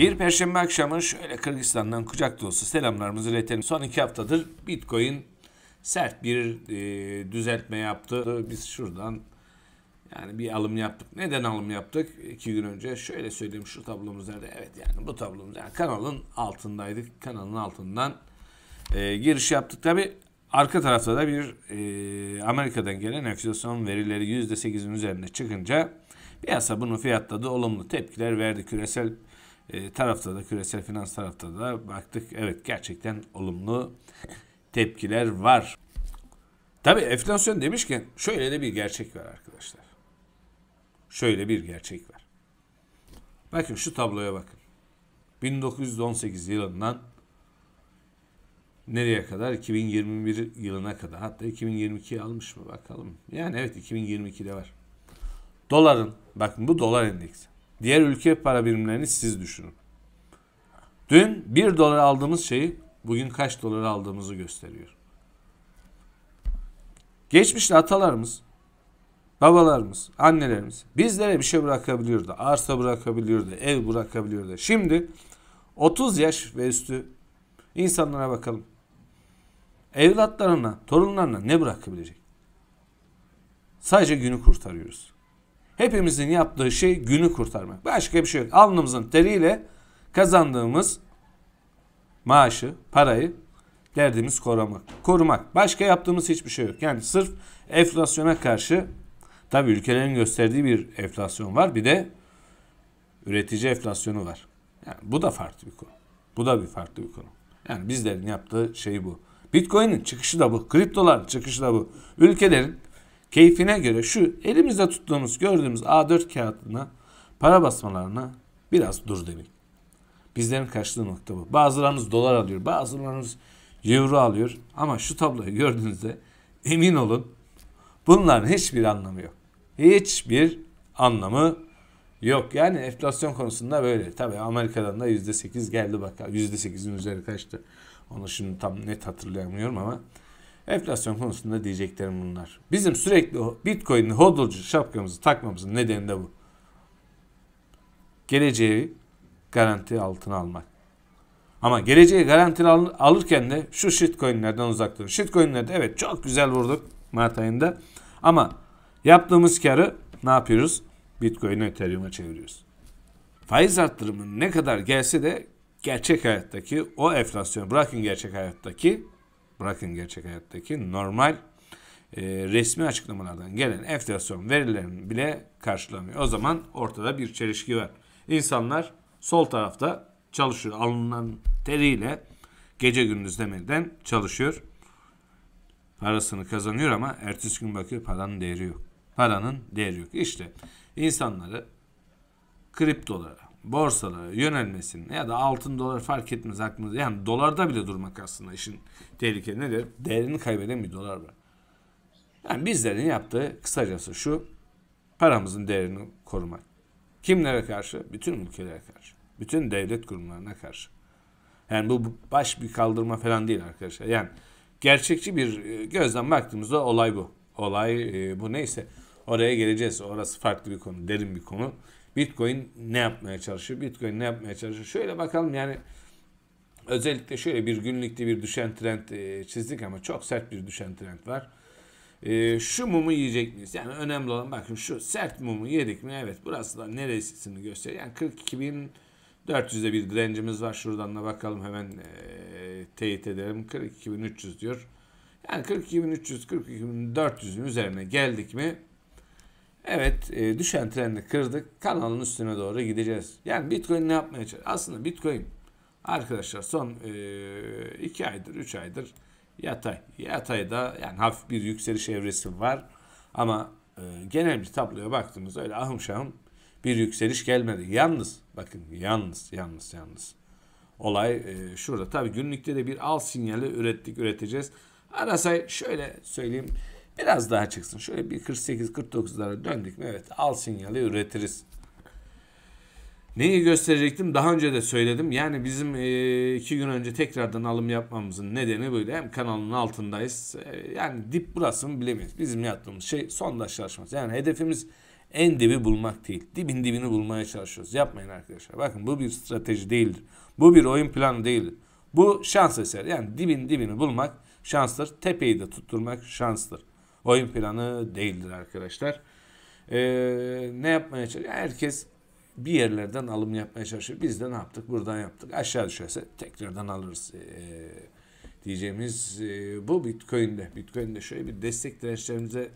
Bir perşembe akşamı şöyle Kırgızistan'dan kucak dolusu selamlarımızı iletelim. Son iki haftadır Bitcoin sert bir e, düzeltme yaptı. Biz şuradan yani bir alım yaptık. Neden alım yaptık? İki gün önce şöyle söyleyeyim şu tablomuz nerede? Evet yani bu tablomuz yani kanalın altındaydık. Kanalın altından e, giriş yaptık. Tabi arka tarafta da bir e, Amerika'dan gelen enflasyon verileri %8'in üzerinde çıkınca piyasa bunu fiyatladı. Olumlu tepkiler verdi. Küresel e, tarafta da küresel finans tarafta da baktık evet gerçekten olumlu tepkiler var. Tabii enflasyon demişken şöyle de bir gerçek var arkadaşlar. Şöyle bir gerçek var. Bakın şu tabloya bakın. 1918 yılından nereye kadar? 2021 yılına kadar. Hatta 2022'yi almış mı bakalım. Yani evet 2022'de var. Doların bakın bu dolar endeksi. Diğer ülke para birimlerini siz düşünün. Dün 1 dolar aldığımız şeyi bugün kaç dolara aldığımızı gösteriyor. Geçmişte atalarımız, babalarımız, annelerimiz bizlere bir şey bırakabiliyordu. Arsa bırakabiliyordu, ev bırakabiliyordu. Şimdi 30 yaş ve üstü insanlara bakalım. Evlatlarına, torunlarına ne bırakabilecek? Sadece günü kurtarıyoruz. Hepimizin yaptığı şey günü kurtarmak. Başka bir şey yok. Alnımızın teriyle kazandığımız maaşı, parayı derdimiz korumak. Korumak. Başka yaptığımız hiçbir şey yok. Yani sırf enflasyona karşı tabi ülkelerin gösterdiği bir enflasyon var. Bir de üretici enflasyonu var. Yani bu da farklı bir konu. Bu da bir farklı bir konu. Yani bizlerin yaptığı şey bu. Bitcoin'in çıkışı da bu. Kriptoların çıkışı da bu. Ülkelerin keyfine göre şu elimizde tuttuğumuz gördüğümüz A4 kağıdına para basmalarına biraz dur demek. Bizlerin kaçtığı nokta bu. Bazılarımız dolar alıyor, bazılarımız euro alıyor. Ama şu tabloyu gördüğünüzde emin olun bunların hiçbir anlamı yok. Hiçbir anlamı yok. Yani enflasyon konusunda böyle. Tabii Amerika'dan da yüzde sekiz geldi bakalım. Yüzde sekizin üzeri kaçtı. Onu şimdi tam net hatırlayamıyorum ama Enflasyon konusunda diyeceklerim bunlar. Bizim sürekli Bitcoin'in hodlcu şapkamızı takmamızın nedeni de bu. Geleceği garanti altına almak. Ama geleceği garanti al- alırken de şu shitcoin'lerden uzak durun. Shitcoin'lerde evet çok güzel vurduk Mart ayında. Ama yaptığımız karı ne yapıyoruz? Bitcoin'e, Ethereum'a çeviriyoruz. Faiz arttırımı ne kadar gelse de gerçek hayattaki o enflasyon bırakın gerçek hayattaki bırakın gerçek hayattaki normal e, resmi açıklamalardan gelen enflasyon verilerini bile karşılamıyor. O zaman ortada bir çelişki var. İnsanlar sol tarafta çalışıyor. Alınan teriyle gece gündüz demeden çalışıyor. Parasını kazanıyor ama ertesi gün bakıyor paranın değeri yok. Paranın değeri yok. İşte insanları kriptolara, borsalara yönelmesin ya da altın dolar fark etmez aklımız yani dolarda bile durmak aslında işin tehlikeli nedir? Değerini kaybeden bir dolar var. Yani bizlerin yaptığı kısacası şu paramızın değerini korumak. Kimlere karşı? Bütün ülkelere karşı. Bütün devlet kurumlarına karşı. Yani bu baş bir kaldırma falan değil arkadaşlar. Yani gerçekçi bir e, gözden baktığımızda olay bu. Olay e, bu neyse. Oraya geleceğiz. Orası farklı bir konu. Derin bir konu. Bitcoin ne yapmaya çalışıyor? Bitcoin ne yapmaya çalışıyor? Şöyle bakalım yani özellikle şöyle bir günlükte bir düşen trend e, çizdik ama çok sert bir düşen trend var. E, şu mumu yiyecek miyiz? Yani önemli olan bakın şu sert mumu yedik mi? Evet burası da neresini gösteriyor. Yani 42.400'de bir direncimiz var. Şuradan da bakalım hemen e, teyit edelim. 42.300 diyor. Yani 42.300, 42.400'ün üzerine geldik mi? Evet e, düşen trendi kırdık. Kanalın üstüne doğru gideceğiz. Yani Bitcoin ne yapmaya çalışıyor? Aslında Bitcoin arkadaşlar son 2 e, aydır 3 aydır yatay. Yatayda yani hafif bir yükseliş evresi var. Ama e, genel bir tabloya baktığımızda öyle ahım şahım bir yükseliş gelmedi. Yalnız bakın yalnız yalnız yalnız. Olay e, şurada. Tabii günlükte de bir al sinyali ürettik üreteceğiz. Arasay şöyle söyleyeyim Biraz daha çıksın. Şöyle bir 48-49'lara döndük mi evet al sinyali üretiriz. Neyi gösterecektim? Daha önce de söyledim. Yani bizim e, iki gün önce tekrardan alım yapmamızın nedeni böyle. Hem kanalın altındayız. E, yani dip burası mı bilemeyiz. Bizim yaptığımız şey sondajlaşması. Yani hedefimiz en dibi bulmak değil. Dibin dibini bulmaya çalışıyoruz. Yapmayın arkadaşlar. Bakın bu bir strateji değildir. Bu bir oyun planı değildir. Bu şans eseri. Yani dibin dibini bulmak şanstır. Tepeyi de tutturmak şanstır oyun planı değildir arkadaşlar. Ee, ne yapmaya çalışıyor? Herkes bir yerlerden alım yapmaya çalışıyor. Biz de ne yaptık? Buradan yaptık. Aşağı düşerse tekrardan alırız. Ee, diyeceğimiz e, bu Bitcoin'de. Bitcoin'de şöyle bir destek dirençlerimize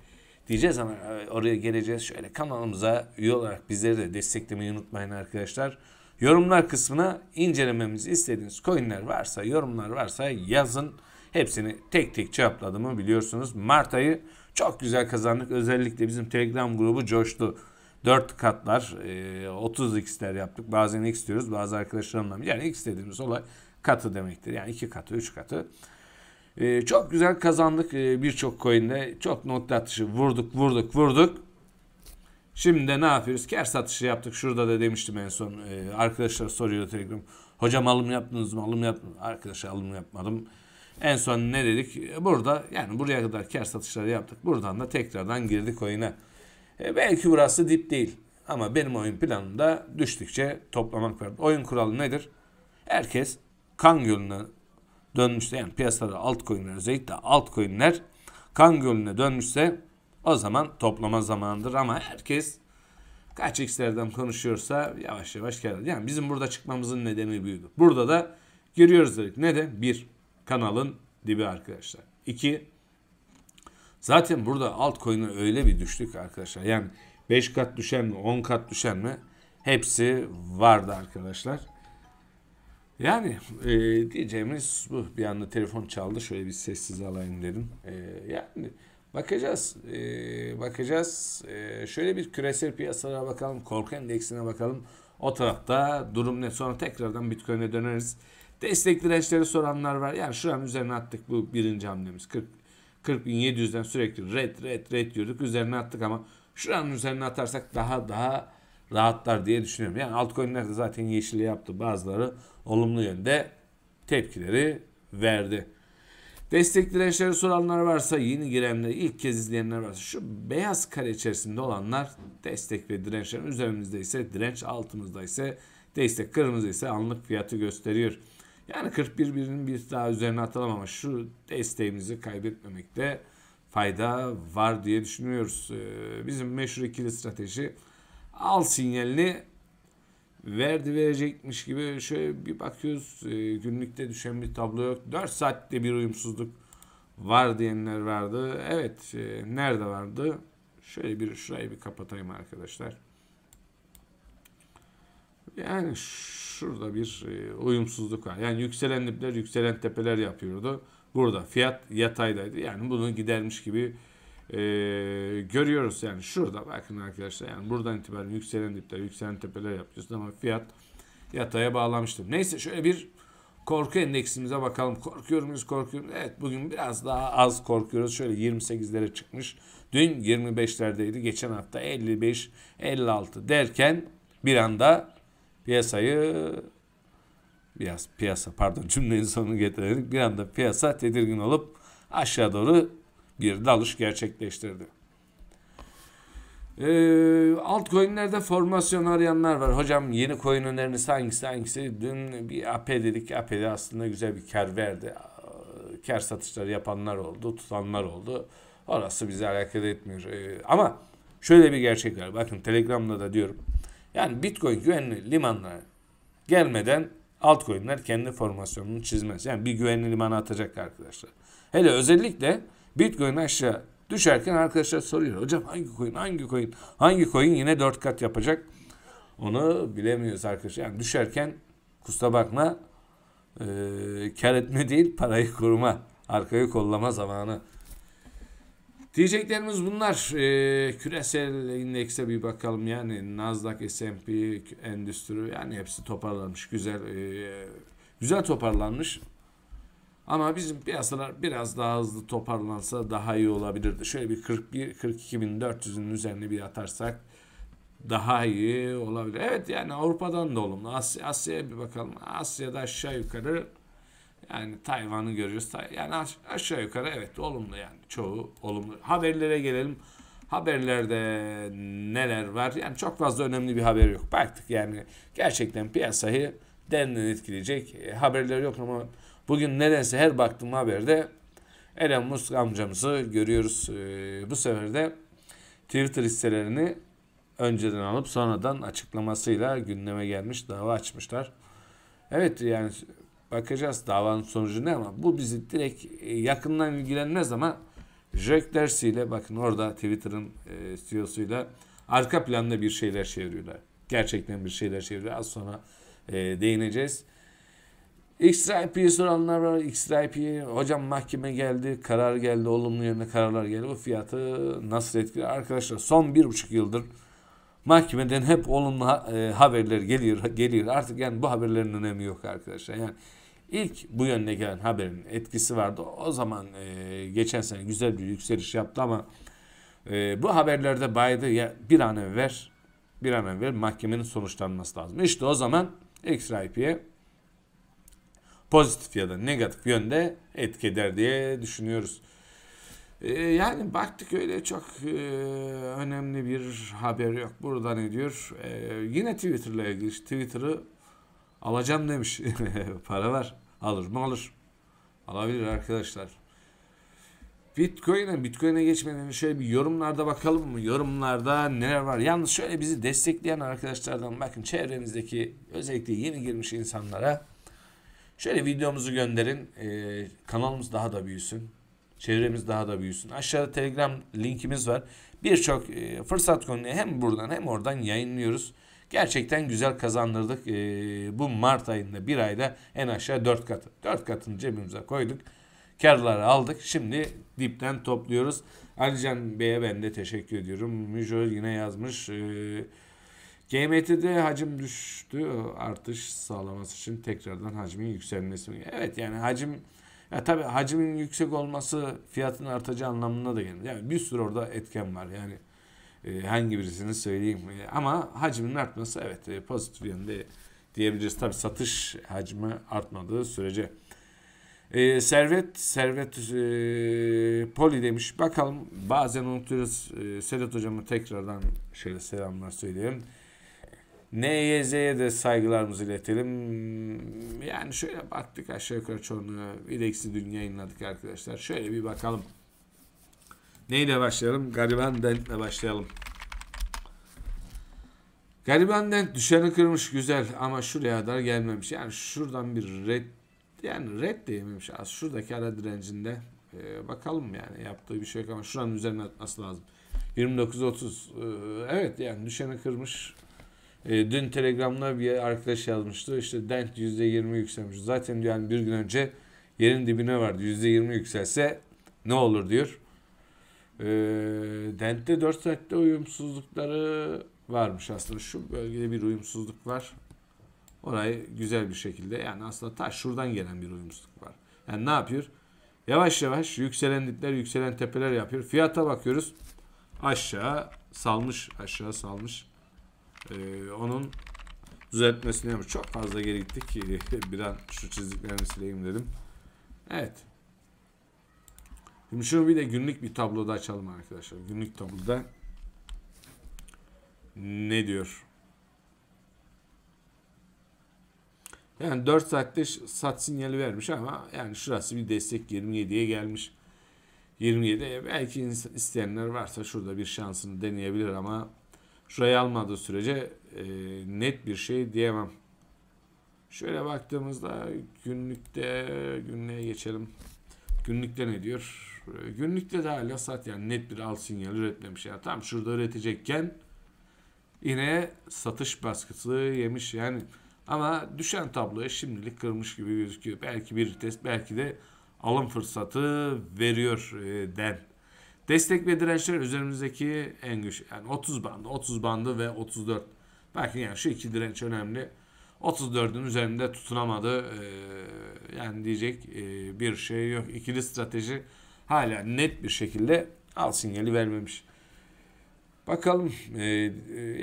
diyeceğiz ama e, oraya geleceğiz. Şöyle kanalımıza üye olarak bizleri de desteklemeyi unutmayın arkadaşlar. Yorumlar kısmına incelememizi istediğiniz coinler varsa, yorumlar varsa yazın. Hepsini tek tek çapladığımı biliyorsunuz. Mart ayı çok güzel kazandık. Özellikle bizim Telegram grubu coştu. 4 katlar, 30 e, x'ler yaptık. Bazen x diyoruz, bazı arkadaşlarımla. Yani x dediğimiz olay katı demektir. Yani 2 katı, 3 katı. E, çok güzel kazandık e, birçok coin'de. Çok nokta atışı vurduk, vurduk, vurduk. Şimdi de ne yapıyoruz? Kar satışı yaptık. Şurada da demiştim en son. Arkadaşlar soruyor Telegram. Hocam alım yaptınız mı? Alım yaptınız mı? Arkadaşlar alım yapmadım. En son ne dedik? Burada yani buraya kadar kar satışları yaptık. Buradan da tekrardan girdik oyuna. E, belki burası dip değil. Ama benim oyun planımda düştükçe toplamak var. Oyun kuralı nedir? Herkes kan gölüne dönmüşse yani piyasada altcoin'ler özellikle altcoin'ler kan gölüne dönmüşse o zaman toplama zamanıdır ama herkes kaç x'lerden konuşuyorsa yavaş yavaş gelir. Yani bizim burada çıkmamızın nedeni büyüdü. Burada da giriyoruz dedik. Ne de? Bir kanalın dibi arkadaşlar. 2. Zaten burada altcoin'e öyle bir düştük arkadaşlar. Yani 5 kat düşen mi 10 kat düşen mi hepsi vardı arkadaşlar. Yani e, diyeceğimiz bu. Bir anda telefon çaldı. Şöyle bir sessiz alayım dedim. E, yani bakacağız. E, bakacağız. E, şöyle bir küresel piyasalara bakalım. Korku endeksine bakalım. O tarafta durum ne? Sonra tekrardan Bitcoin'e döneriz. Destek dirençleri soranlar var. Yani şuranın üzerine attık bu birinci hamlemiz. 40 40.700'den sürekli red red red diyorduk. Üzerine attık ama şuranın üzerine atarsak daha daha rahatlar diye düşünüyorum. Yani altcoin'ler de zaten yeşili yaptı. Bazıları olumlu yönde tepkileri verdi. Destek dirençleri soranlar varsa, yeni girenler, ilk kez izleyenler varsa şu beyaz kare içerisinde olanlar destek ve dirençlerin üzerimizde ise direnç altımızda ise destek kırmızı ise anlık fiyatı gösteriyor. Yani 41 birinin bir daha üzerine atalım şu desteğimizi kaybetmemekte fayda var diye düşünüyoruz. Ee, bizim meşhur ikili strateji al sinyalini verdi verecekmiş gibi şöyle bir bakıyoruz ee, günlükte düşen bir tablo yok. 4 saatte bir uyumsuzluk var diyenler vardı. Evet e, nerede vardı? Şöyle bir şurayı bir kapatayım arkadaşlar. Yani şurada bir e, uyumsuzluk var. Yani yükselen dipler yükselen tepeler yapıyordu. Burada fiyat yataydaydı. Yani bunu gidermiş gibi e, görüyoruz. Yani şurada bakın arkadaşlar yani buradan itibaren yükselen dipler yükselen tepeler yapıyorsun ama fiyat yataya bağlamıştı Neyse şöyle bir korku endeksimize bakalım. Korkuyor muyuz korkuyor muyuz? Evet bugün biraz daha az korkuyoruz. Şöyle 28'lere çıkmış. Dün 25'lerdeydi. Geçen hafta 55, 56 derken bir anda piyasayı biraz piyasa pardon cümlenin sonunu getirelim. Bir anda piyasa tedirgin olup aşağı doğru bir dalış gerçekleştirdi. Ee, altcoin'lerde formasyon arayanlar var. Hocam yeni coin öneriniz hangisi hangisi? Dün bir AP dedik. AP'de aslında güzel bir kar verdi. Ee, kar satışları yapanlar oldu, tutanlar oldu. Orası bizi alakalı etmiyor. Ee, ama şöyle bir gerçek var. Bakın Telegram'da da diyorum. Yani Bitcoin güvenli limanlara gelmeden altcoin'ler kendi formasyonunu çizmez. Yani bir güvenli limana atacak arkadaşlar. Hele özellikle Bitcoin aşağı düşerken arkadaşlar soruyor. Hocam hangi coin, hangi coin, hangi coin yine 4 kat yapacak? Onu bilemiyoruz arkadaşlar. Yani düşerken kusura bakma e, kar etme değil parayı koruma, arkayı kollama zamanı. Diyeceklerimiz bunlar. E, küresel indekse bir bakalım. Yani Nasdaq, S&P, Endüstri yani hepsi toparlanmış. Güzel e, güzel toparlanmış. Ama bizim piyasalar biraz daha hızlı toparlansa daha iyi olabilirdi. Şöyle bir 41 42.400'ün üzerine bir atarsak daha iyi olabilir. Evet yani Avrupa'dan da olumlu. Asya, Asya'ya bir bakalım. Asya'da aşağı yukarı yani Tayvan'ı görüyoruz. Yani aşağı yukarı evet olumlu yani. Çoğu olumlu. Haberlere gelelim. Haberlerde neler var? Yani çok fazla önemli bir haber yok. Baktık yani gerçekten piyasayı derinden etkileyecek e, haberler yok ama bugün nedense her baktığım haberde Elon Musk amcamızı görüyoruz. E, bu sefer de Twitter hisselerini önceden alıp sonradan açıklamasıyla gündeme gelmiş dava açmışlar. Evet yani bakacağız davanın sonucu ne ama bu bizi direkt e, yakından ilgilenmez ama Jack dersiyle bakın orada Twitter'ın e, CEO'suyla arka planda bir şeyler çeviriyorlar. Gerçekten bir şeyler çeviriyor. Az sonra e, değineceğiz. XRP'yi soranlar var. XRP hocam mahkeme geldi, karar geldi, olumlu yönde kararlar geldi. Bu fiyatı nasıl etkiliyor? Arkadaşlar son bir buçuk yıldır mahkemeden hep olumlu e, haberler geliyor geliyor. Artık yani bu haberlerin önemi yok arkadaşlar. Yani İlk bu yönde gelen haberin etkisi vardı. O zaman e, geçen sene güzel bir yükseliş yaptı ama e, bu haberlerde baydı ya bir an evvel bir an evvel mahkemenin sonuçlanması lazım. İşte o zaman XRP'ye pozitif ya da negatif yönde etki eder diye düşünüyoruz. E, yani baktık öyle çok e, önemli bir haber yok. Burada ne diyor? E, yine Twitter'la ilgili Twitter'ı Alacağım demiş. Para var. Alır mı alır. Alabilir arkadaşlar. Bitcoin'e Bitcoin'e geçmeden şöyle bir yorumlarda bakalım mı? Yorumlarda neler var? Yalnız şöyle bizi destekleyen arkadaşlardan bakın çevrenizdeki özellikle yeni girmiş insanlara şöyle videomuzu gönderin. Ee, kanalımız daha da büyüsün. Çevremiz daha da büyüsün. Aşağıda Telegram linkimiz var. Birçok e, fırsat konuyu hem buradan hem oradan yayınlıyoruz. Gerçekten güzel kazandırdık. E, bu Mart ayında bir ayda en aşağı 4 katı. 4 katını cebimize koyduk. Karları aldık. Şimdi dipten topluyoruz. Alican Bey'e ben de teşekkür ediyorum. Müjo yine yazmış. E, ee, GMT'de hacim düştü. Artış sağlaması için tekrardan hacmin yükselmesi. Evet yani hacim ya tabii hacmin yüksek olması fiyatın artacağı anlamına da gelir. Yani bir sürü orada etken var. Yani ee, hangi birisini söyleyeyim. Ee, ama hacmin artması evet e, pozitif yönde diyebiliriz. Tabii satış hacmi artmadığı sürece. E, servet, Servet e, Poli demiş. Bakalım bazen unutuyoruz. E, Sedat hocamı tekrardan şöyle selamlar söyleyelim. NYZ'ye de saygılarımızı iletelim. Yani şöyle baktık aşağı yukarı çoğunu. İdeksi dün yayınladık arkadaşlar. Şöyle bir bakalım. Neyle başlayalım? Gariban Dent'le başlayalım. Gariban Dent düşeni kırmış güzel ama şuraya kadar gelmemiş. Yani şuradan bir red yani red diyememiş. Az şuradaki ara direncinde ee, bakalım yani yaptığı bir şey yok ama şuranın üzerine atması lazım. 29-30 ee, evet yani düşeni kırmış. Ee, dün Telegram'da bir arkadaş yazmıştı. İşte Dent %20 yükselmiş. Zaten yani bir gün önce yerin dibine vardı. %20 yükselse ne olur diyor. E, Dent'te 4 saatte uyumsuzlukları varmış aslında. Şu bölgede bir uyumsuzluk var. Orayı güzel bir şekilde yani aslında ta şuradan gelen bir uyumsuzluk var. Yani ne yapıyor? Yavaş yavaş yükselen dipler, yükselen tepeler yapıyor. Fiyata bakıyoruz. Aşağı salmış, aşağı salmış. Ee, onun düzeltmesini yapmış. Çok fazla geri gittik ki bir an şu çiziklerimi sileyim dedim. Evet. Şimdi şunu bir de günlük bir tabloda açalım arkadaşlar. Günlük tabloda ne diyor? Yani 4 saatte sat sinyali vermiş ama yani şurası bir destek 27'ye gelmiş. 27 e, belki isteyenler varsa şurada bir şansını deneyebilir ama şurayı almadığı sürece e, net bir şey diyemem. Şöyle baktığımızda günlükte günlüğe geçelim. Günlükte ne diyor? Günlükte de hala sat yani net bir al sinyali üretmemiş. Yani tam şurada üretecekken yine satış baskısı yemiş yani. Ama düşen tabloya şimdilik kırmış gibi gözüküyor. Belki bir test belki de alım fırsatı veriyor e, den. Destek ve dirençler üzerimizdeki en güçlü. Yani 30 bandı, 30 bandı ve 34. Bakın yani şu iki direnç önemli. 34'ün üzerinde tutunamadı. Ee, yani diyecek e, bir şey yok. İkili strateji hala net bir şekilde al sinyali vermemiş. Bakalım e, e,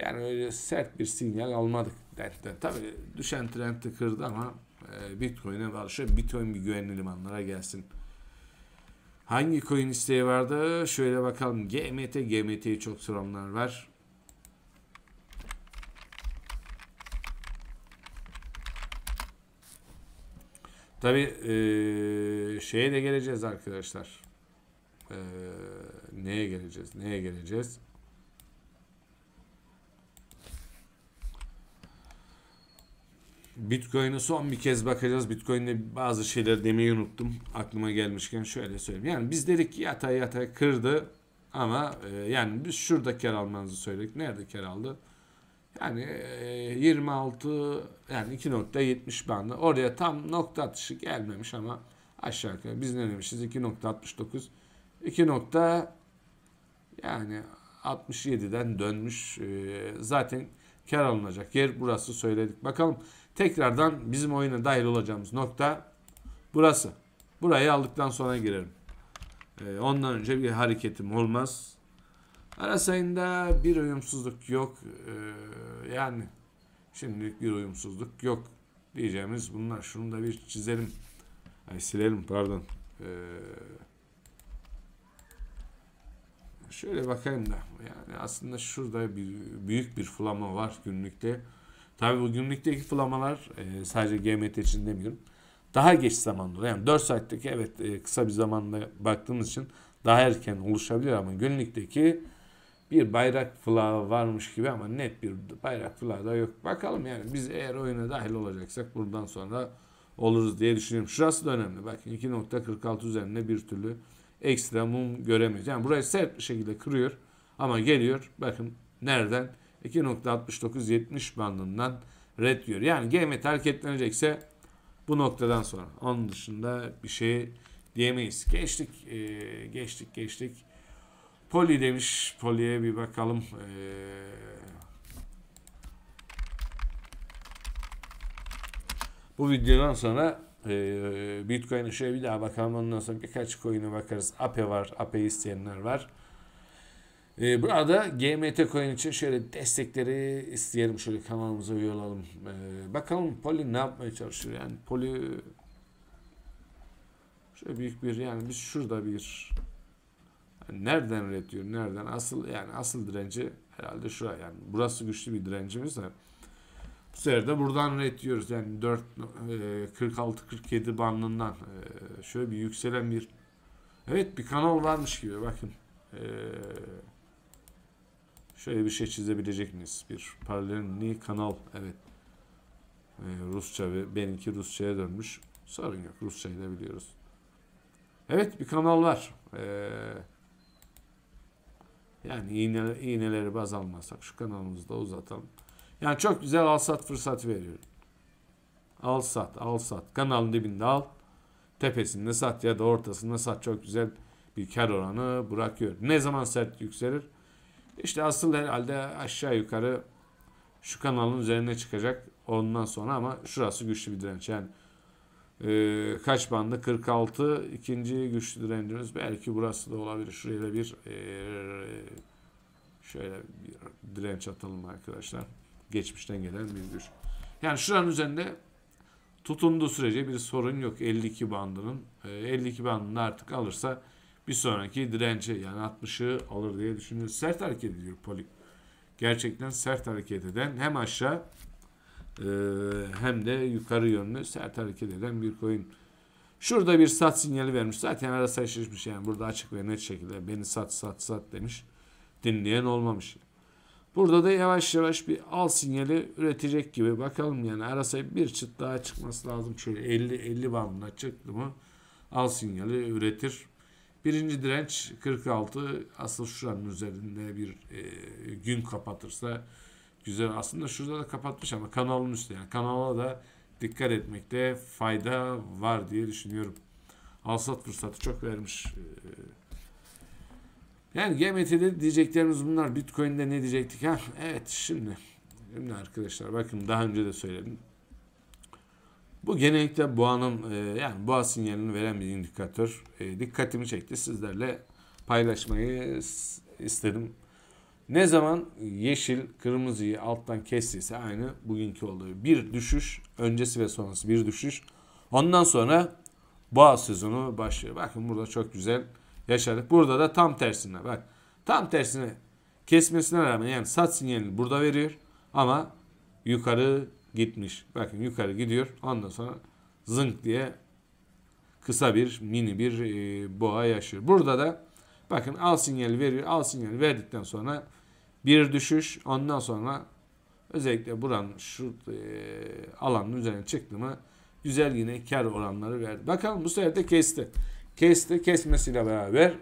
yani öyle sert bir sinyal almadık. Dertten. Tabii düşen trendi kırdı ama e, Bitcoin'e barışa Bitcoin bir güvenli limanlara gelsin. Hangi coin isteği vardı? Şöyle bakalım. GMT, GMT'yi çok soranlar var. Tabii e, şeye de geleceğiz arkadaşlar. Neye geleceğiz? Neye geleceğiz? Bitcoin'e son bir kez bakacağız. Bitcoin'de bazı şeyler demeyi unuttum. Aklıma gelmişken şöyle söyleyeyim. Yani biz dedik ki yatay yatay kırdı ama e, yani biz şurada kar almanızı söyledik. Nerede kar aldı? Yani e, 26 yani 2.70 bandı. Oraya tam nokta atışı gelmemiş ama aşağı yukarı biz ne demişiz? 2.69 2. Yani 67'den dönmüş. E, zaten kar alınacak yer burası söyledik. Bakalım tekrardan bizim oyuna dahil olacağımız nokta burası. Burayı aldıktan sonra girerim. E, ondan önce bir hareketim olmaz. Arasayında bir uyumsuzluk yok. E, yani şimdilik bir uyumsuzluk yok diyeceğimiz bunlar. Şunu da bir çizelim. Ay silelim pardon. Eee şöyle bakayım da yani aslında şurada bir büyük bir flama var günlükte. Tabi bu günlükteki flamalar e, sadece GMT için demiyorum. Daha geç zamanda yani 4 saatteki evet e, kısa bir zamanda baktığımız için daha erken oluşabilir ama günlükteki bir bayrak flağı varmış gibi ama net bir bayrak flağı da yok. Bakalım yani biz eğer oyuna dahil olacaksak buradan sonra oluruz diye düşünüyorum. Şurası da önemli. Bakın 2.46 üzerinde bir türlü ekstra mum göremiyoruz. Yani burayı sert bir şekilde kırıyor ama geliyor bakın nereden 2.69-70 bandından red diyor. Yani GM hareketlenecekse bu noktadan sonra onun dışında bir şey diyemeyiz. Geçtik, e, geçtik, geçtik. Poli demiş. Poli'ye bir bakalım. E, bu videodan sonra ee, Bitcoin'e şöyle bir daha bakalım. Ondan sonra birkaç coin'e bakarız. Ape var. Ape isteyenler var. Ee, burada GMT coin için şöyle destekleri isteyelim. Şöyle kanalımıza üye olalım. Ee, bakalım Poli ne yapmaya çalışıyor? Yani Poli şöyle büyük bir yani biz şurada bir yani nereden üretiyor? Nereden? Asıl yani asıl direnci herhalde şuraya yani. Burası güçlü bir direncimiz de. Bu sefer de buradan red diyoruz. Yani 4 46-47 e, bandından e, şöyle bir yükselen bir evet bir kanal varmış gibi bakın. E, şöyle bir şey çizebilecek miyiz? Bir paralelni kanal evet. Rusça ve benimki Rusça'ya dönmüş. Sorun yok. Rusça'yı da biliyoruz. Evet bir kanal var. Ee, yani iğne, iğneleri baz almazsak şu kanalımızı da uzatalım. Yani çok güzel al sat fırsat veriyorum. Al sat, al sat. Kanalın dibinde al. Tepesinde sat ya da ortasında sat. Çok güzel bir kar oranı bırakıyor. Ne zaman sert yükselir? İşte asıl herhalde aşağı yukarı şu kanalın üzerine çıkacak ondan sonra ama şurası güçlü bir direnç. Yani e, kaç bandı? 46 ikinci güçlü direncimiz. Belki burası da olabilir. Şuraya da bir e, şöyle bir direnç atalım arkadaşlar geçmişten gelen bir güç. Yani şuranın üzerinde tutunduğu sürece bir sorun yok. 52 bandının 52 e, bandını artık alırsa bir sonraki dirence yani 60'ı alır diye düşünüyoruz. Sert hareket ediyor Poli. Gerçekten sert hareket eden hem aşağı e, hem de yukarı yönlü sert hareket eden bir coin. Şurada bir sat sinyali vermiş. Zaten arası şaşırmış şey. yani burada açık ve net şekilde beni sat sat sat demiş. Dinleyen olmamış. Burada da yavaş yavaş bir al sinyali üretecek gibi. Bakalım yani arasayı bir çıt daha çıkması lazım. Şöyle 50 50 bandına çıktı mı al sinyali üretir. Birinci direnç 46 asıl şuranın üzerinde bir e, gün kapatırsa güzel. Aslında şurada da kapatmış ama kanalın üstü yani kanala da dikkat etmekte fayda var diye düşünüyorum. Alsat fırsatı çok vermiş. E, yani GMT'de diyeceklerimiz bunlar. Bitcoin'de ne diyecektik? Ha, evet şimdi. Şimdi arkadaşlar bakın daha önce de söyledim. Bu genellikle boğanın e, yani boğa sinyalini veren bir indikatör. E, dikkatimi çekti. Sizlerle paylaşmayı istedim. Ne zaman yeşil kırmızıyı alttan kestiyse aynı bugünkü olduğu, Bir düşüş öncesi ve sonrası bir düşüş. Ondan sonra boğa sezonu başlıyor. Bakın burada çok güzel yaşadık. Burada da tam tersine bak. Tam tersine kesmesine rağmen yani sat sinyalini burada veriyor ama yukarı gitmiş. Bakın yukarı gidiyor. Ondan sonra zınk diye kısa bir mini bir e, boğa yaşıyor. Burada da bakın al sinyali veriyor. Al sinyali verdikten sonra bir düşüş. Ondan sonra özellikle buranın şu e, alanın üzerine çıktı mı güzel yine kar oranları verdi. Bakalım bu sefer de kesti. Kesti. Kesmesiyle beraber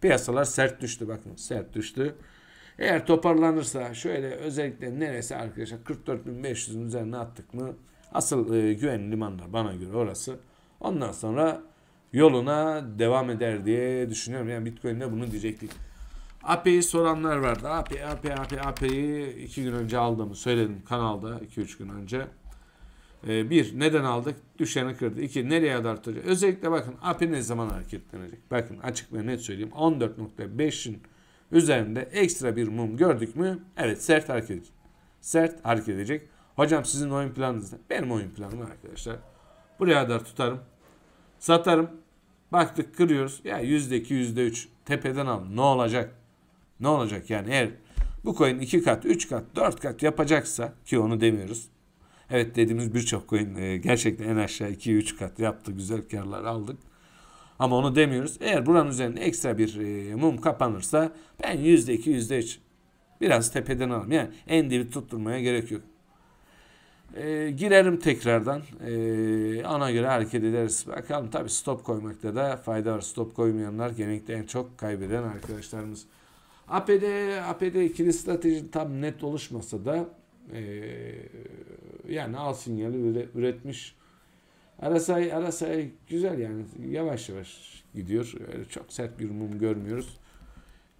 piyasalar sert düştü. Bakın sert düştü. Eğer toparlanırsa şöyle özellikle neresi arkadaşlar 44.500'ün üzerine attık mı asıl e, güvenli limanlar bana göre orası. Ondan sonra yoluna devam eder diye düşünüyorum. Yani Bitcoin'de bunu diyecektik. API'yi soranlar vardı. API, API, API, API'yi iki gün önce aldığımı söyledim kanalda 2-3 gün önce. E, bir, neden aldık? Düşeni kırdı. İki, nereye kadar tutacak? Özellikle bakın API ne zaman hareketlenecek? Bakın açık ve net söyleyeyim. 14.5'in üzerinde ekstra bir mum gördük mü? Evet sert hareket edecek. Sert hareket edecek. Hocam sizin oyun planınız ne? Benim oyun planım arkadaşlar. Buraya kadar tutarım. Satarım. Baktık kırıyoruz. Ya yüzde iki, yüzde üç tepeden al. Ne olacak? Ne olacak yani eğer bu coin 2 kat, 3 kat, 4 kat yapacaksa ki onu demiyoruz. Evet dediğimiz birçok coin e, gerçekten en aşağı 2-3 kat yaptı. Güzel karlar aldık. Ama onu demiyoruz. Eğer buranın üzerinde ekstra bir e, mum kapanırsa ben %2, %3 biraz tepeden alırım. Yani en dibi tutturmaya gerek yok. E, girerim tekrardan. E, ona göre hareket ederiz. Bakalım tabi stop koymakta da fayda var. Stop koymayanlar genellikle en çok kaybeden arkadaşlarımız. APD, APD ikili strateji tam net oluşmasa da e, yani al sinyali üretmiş. Arasay Arasay güzel yani yavaş yavaş gidiyor. Öyle çok sert bir mum görmüyoruz.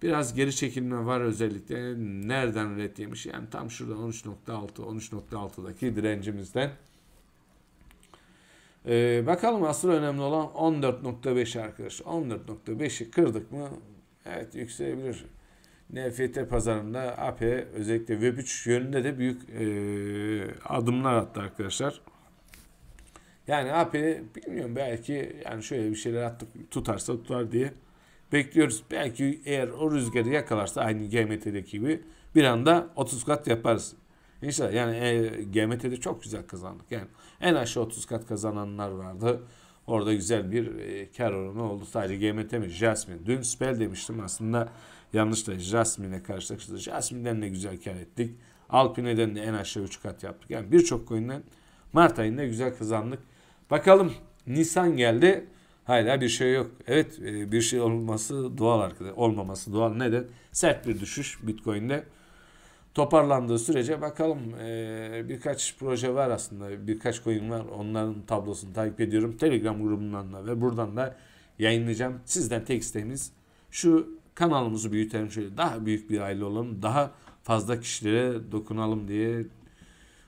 Biraz geri çekilme var özellikle. Nereden red Yani tam şurada 13.6 13.6'daki direncimizden. Ee, bakalım asıl önemli olan 14.5 arkadaş. 14.5'i kırdık mı? Evet yükselebilir. NFT pazarında AP özellikle Web3 yönünde de büyük e, adımlar attı arkadaşlar. Yani AP bilmiyorum belki yani şöyle bir şeyler attık tutarsa tutar diye bekliyoruz. Belki eğer o rüzgarı yakalarsa aynı GMT'deki gibi bir anda 30 kat yaparız. İnşallah yani e, GMT'de çok güzel kazandık. Yani en aşağı 30 kat kazananlar vardı. Orada güzel bir e, kar oranı oldu. Sadece GMT mi? Jasmine. Dün Spell demiştim aslında. Yanlışla Jasmine'e karşılaştı. Jasmine'den de güzel kar ettik. Alpine'den de en aşağı 3 kat yaptık. Yani birçok koyundan Mart ayında güzel kazandık. Bakalım Nisan geldi. Hala bir şey yok. Evet e, bir şey olması doğal arkadaşlar. Olmaması doğal. Neden? Sert bir düşüş Bitcoin'de. Toparlandığı sürece bakalım e, birkaç proje var aslında. Birkaç koyun var. Onların tablosunu takip ediyorum. Telegram grubundan da ve buradan da yayınlayacağım. Sizden tek isteğimiz şu kanalımızı büyütelim şöyle daha büyük bir aile olalım. Daha fazla kişilere dokunalım diye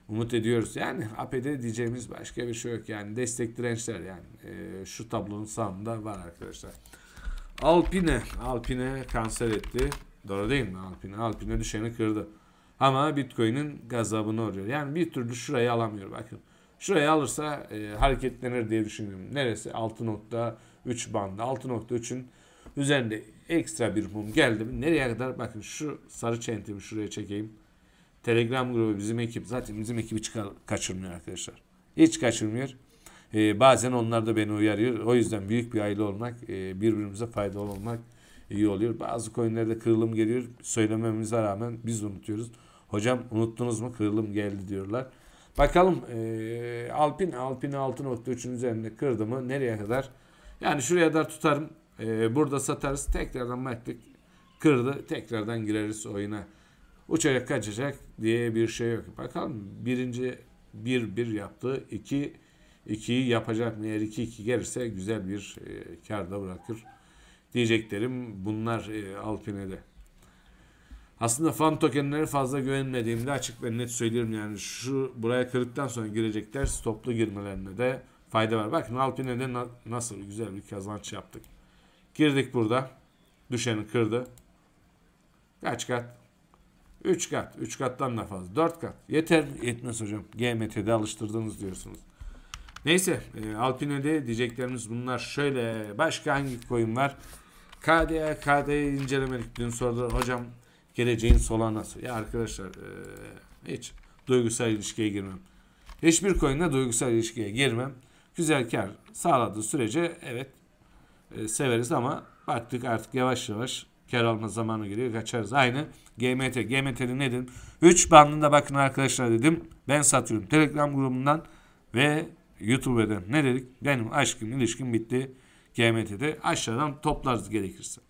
umut ediyoruz. Yani APD diyeceğimiz başka bir şey yok. Yani destek dirençler yani e, şu tablonun sağında var arkadaşlar. Alpine, Alpine kanser etti. Doğru değil mi Alpine? Alpine düşeni kırdı. Ama Bitcoin'in gazabını oruyor Yani bir türlü şurayı alamıyor bakın. Şurayı alırsa e, hareketlenir diye düşünüyorum. Neresi? 6.3 bandı. 6.3'ün Üzerinde ekstra bir mum geldi nereye kadar bakın şu sarı çentimi şuraya çekeyim. Telegram grubu bizim ekip zaten bizim ekibi çıkar, kaçırmıyor arkadaşlar. Hiç kaçırmıyor. Ee, bazen onlar da beni uyarıyor. O yüzden büyük bir aile olmak, e, birbirimize faydalı olmak iyi oluyor. Bazı coinlerde kırılım geliyor. Söylememize rağmen biz unutuyoruz. Hocam unuttunuz mu kırılım geldi diyorlar. Bakalım e, Alpin Alpin 6.3'ün üzerinde kırdı mı nereye kadar? Yani şuraya kadar tutarım. Ee, burada satarız. Tekrardan baktık. Kırdı. Tekrardan gireriz oyuna. Uçacak kaçacak diye bir şey yok. Bakalım birinci bir bir yaptı. iki 2'yi yapacak mı? Eğer iki iki gelirse güzel bir e, karda bırakır diyeceklerim bunlar e, Alpine'de. Aslında fan tokenlere fazla güvenmediğimde açık ve net söylerim yani şu buraya kırıktan sonra girecekler stoplu girmelerine de fayda var. Bakın Alpine'de na nasıl güzel bir kazanç yaptık. Girdik burada. Düşeni kırdı. Kaç kat? 3 kat. 3 kattan da fazla. 4 kat. Yeter. Yetmez hocam. GMT'de alıştırdınız diyorsunuz. Neyse. E, Alpine'de diyeceklerimiz bunlar. Şöyle. Başka hangi koyun var? KDA, KDA'yı incelemedik. Dün sordu Hocam geleceğin nasıl Ya arkadaşlar e, hiç duygusal ilişkiye girmem. Hiçbir coin'le duygusal ilişkiye girmem. Güzel kar sağladığı sürece evet e, severiz ama baktık artık yavaş yavaş kar alma zamanı geliyor kaçarız. Aynı GMT. GMT'de ne dedim? 3 bandında bakın arkadaşlar dedim. Ben satıyorum Telegram grubundan ve YouTube'dan. Ne dedik? Benim aşkım ilişkim bitti. GMT'de aşağıdan toplarız gerekirse.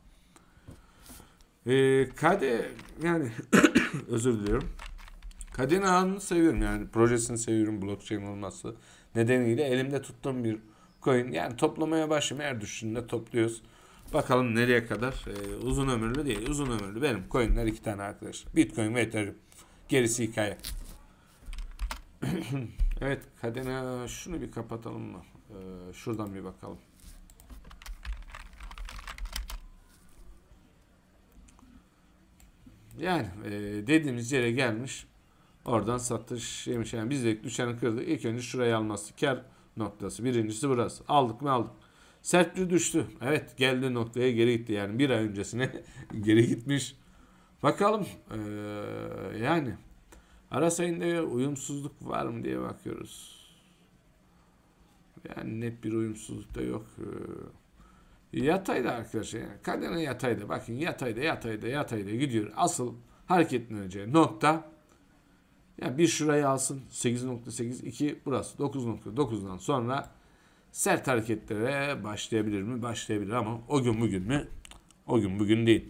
Ee, Kade yani özür diliyorum. Kade'nin ağını seviyorum yani projesini seviyorum blockchain olması nedeniyle elimde tuttuğum bir Bitcoin yani toplamaya başım her düşünde topluyoruz. Bakalım nereye kadar ee, uzun ömürlü değil uzun ömürlü benim coinler iki tane arkadaşlar Bitcoin ve Ethereum gerisi hikaye. evet kadena şunu bir kapatalım mı? Ee, şuradan bir bakalım. Yani e, dediğimiz yere gelmiş. Oradan satış yemiş. Yani biz de düşeni kırdık. İlk önce şurayı alması kar noktası. Birincisi burası. Aldık mı aldık. Sertli düştü. Evet geldi noktaya geri gitti. Yani bir ay öncesine geri gitmiş. Bakalım ee, yani arasayında uyumsuzluk var mı diye bakıyoruz. Yani net bir uyumsuzluk da yok. Yatayda arkadaşlar yani kadının yatayda bakın yatayda yatayda yatayda gidiyor. Asıl hareketleneceği nokta yani bir şurayı alsın 8.8 2 burası 9.9'dan sonra sert hareketlere başlayabilir mi? Başlayabilir ama o gün bugün mü? O gün bugün değil.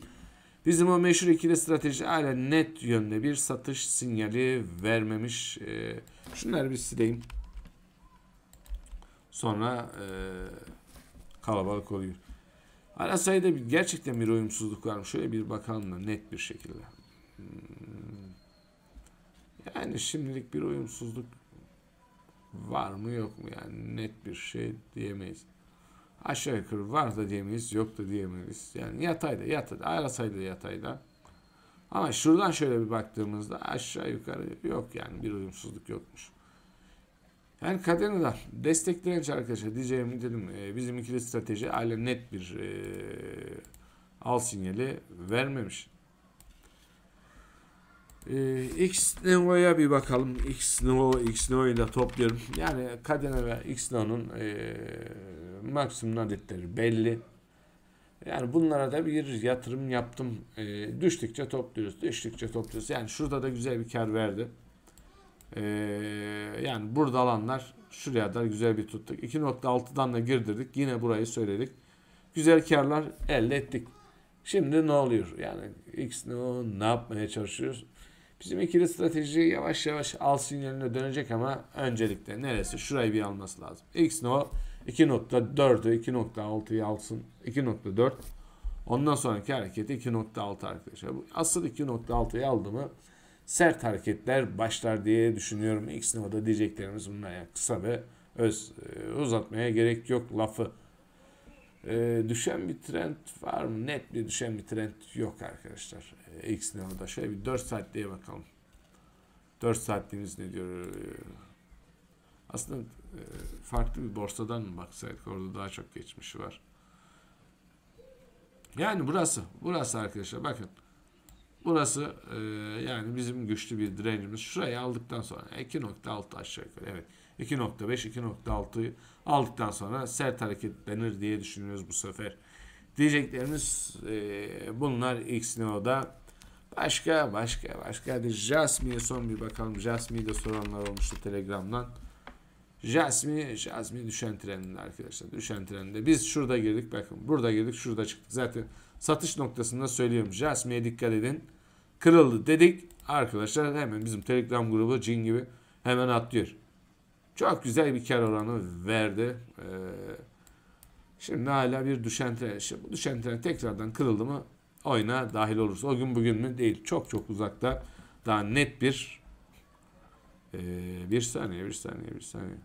Bizim o meşhur ikili strateji hala net yönde bir satış sinyali vermemiş. Ee, şunları bir sileyim. Sonra e, kalabalık oluyor. Ara sayıda bir, gerçekten bir uyumsuzluk var mı? Şöyle bir bakalım da net bir şekilde. Hmm. Yani şimdilik bir uyumsuzluk var mı yok mu yani net bir şey diyemeyiz. Aşağı yukarı var da diyemeyiz, yok da diyemeyiz. Yani yatayda, yatayda, ayrılsaydı yatayda. Ama şuradan şöyle bir baktığımızda aşağı yukarı yok yani bir uyumsuzluk yokmuş. Yani Kadenidar destekleyen arkadaşlar diyeceğim dedim e, bizim ikili strateji hala net bir e, al sinyali vermemiş. Ee, X Neo'ya bir bakalım. X Neo, X Neo'yu da topluyorum. Yani Kadena ve X Neo'nun e, maksimum adetleri belli. Yani bunlara da bir yatırım yaptım. E, düştükçe topluyoruz, düştükçe topluyoruz. Yani şurada da güzel bir kar verdi. E, yani burada alanlar şuraya da güzel bir tuttuk. 2.6'dan da girdirdik. Yine burayı söyledik. Güzel karlar elde ettik. Şimdi ne oluyor? Yani X ne, ne yapmaya çalışıyoruz? Bizim ikili strateji yavaş yavaş al sinyaline dönecek ama öncelikle neresi? Şurayı bir alması lazım. X no 2.4'ü 2.6'yı alsın. 2.4 Ondan sonraki hareketi 2.6 arkadaşlar. Asıl 2.6'yı aldı mı sert hareketler başlar diye düşünüyorum. X no'da diyeceklerimiz bunlar. Yani kısa ve öz e, uzatmaya gerek yok lafı. E, düşen bir trend var mı? Net bir düşen bir trend yok arkadaşlar. E, ee, Xnano'da şöyle bir 4 saatliğe bakalım. 4 saatliğimiz ne diyor? E, aslında e, farklı bir borsadan mı baksaydık? Orada daha çok geçmişi var. Yani burası. Burası arkadaşlar bakın. Burası e, yani bizim güçlü bir direncimiz. Şurayı aldıktan sonra 2.6 aşağı yukarı. Evet. 2.5, 2.6 aldıktan sonra sert hareketlenir diye düşünüyoruz bu sefer. Diyeceklerimiz e, bunlar Xneo'da. Başka başka başka. Hadi Jasmine'ye son bir bakalım. de soranlar olmuştu Telegram'dan. Jasmine, Jasmine düşen treninde arkadaşlar. Düşen treninde. Biz şurada girdik. Bakın burada girdik. Şurada çıktık. Zaten satış noktasında söylüyorum. Jasmine'ye dikkat edin. Kırıldı dedik. Arkadaşlar hemen bizim Telegram grubu cin gibi hemen atlıyor. Çok güzel bir kar oranı verdi. Ee, şimdi hala bir düşen tren. bu düşen tren tekrardan kırıldı mı oyuna dahil olursa. O gün bugün mü değil. Çok çok uzakta daha net bir e, bir saniye bir saniye bir saniye.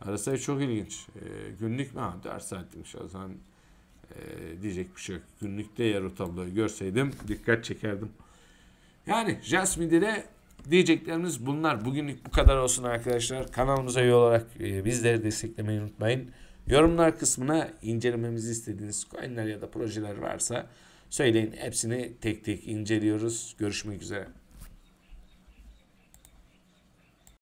Arasay çok ilginç. E, günlük mü? Ha, 4 saatmiş. O zaman e, diyecek bir şey yok. Günlükte yer o tabloyu görseydim dikkat çekerdim. Yani Jasmine'de Diyeceklerimiz bunlar. Bugünlük bu kadar olsun arkadaşlar. Kanalımıza iyi olarak e, bizleri desteklemeyi unutmayın. Yorumlar kısmına incelememizi istediğiniz coinler ya da projeler varsa söyleyin. Hepsini tek tek inceliyoruz. Görüşmek üzere.